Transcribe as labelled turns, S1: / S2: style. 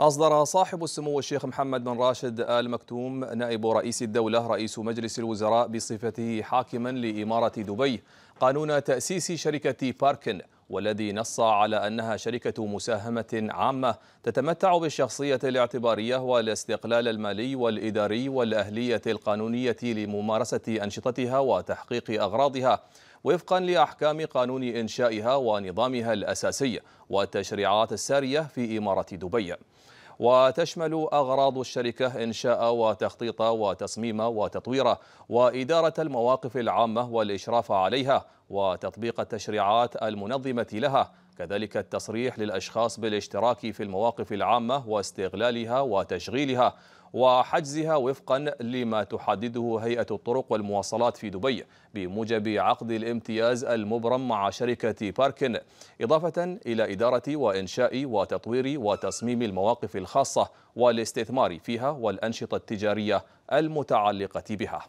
S1: أصدر صاحب السمو الشيخ محمد بن راشد آل مكتوم نائب رئيس الدولة رئيس مجلس الوزراء بصفته حاكما لإمارة دبي قانون تأسيس شركة باركن والذي نص على أنها شركة مساهمة عامة تتمتع بالشخصية الاعتبارية والاستقلال المالي والإداري والأهلية القانونية لممارسة أنشطتها وتحقيق أغراضها وفقا لأحكام قانون إنشائها ونظامها الأساسي والتشريعات السارية في إمارة دبي وتشمل أغراض الشركة إنشاء وتخطيط وتصميم وتطوير وإدارة المواقف العامة والإشراف عليها وتطبيق التشريعات المنظمة لها كذلك التصريح للأشخاص بالاشتراك في المواقف العامة واستغلالها وتشغيلها وحجزها وفقا لما تحدده هيئة الطرق والمواصلات في دبي بموجب عقد الامتياز المبرم مع شركة باركن إضافة إلى إدارة وإنشاء وتطوير وتصميم المواقف الخاصة والاستثمار فيها والأنشطة التجارية المتعلقة بها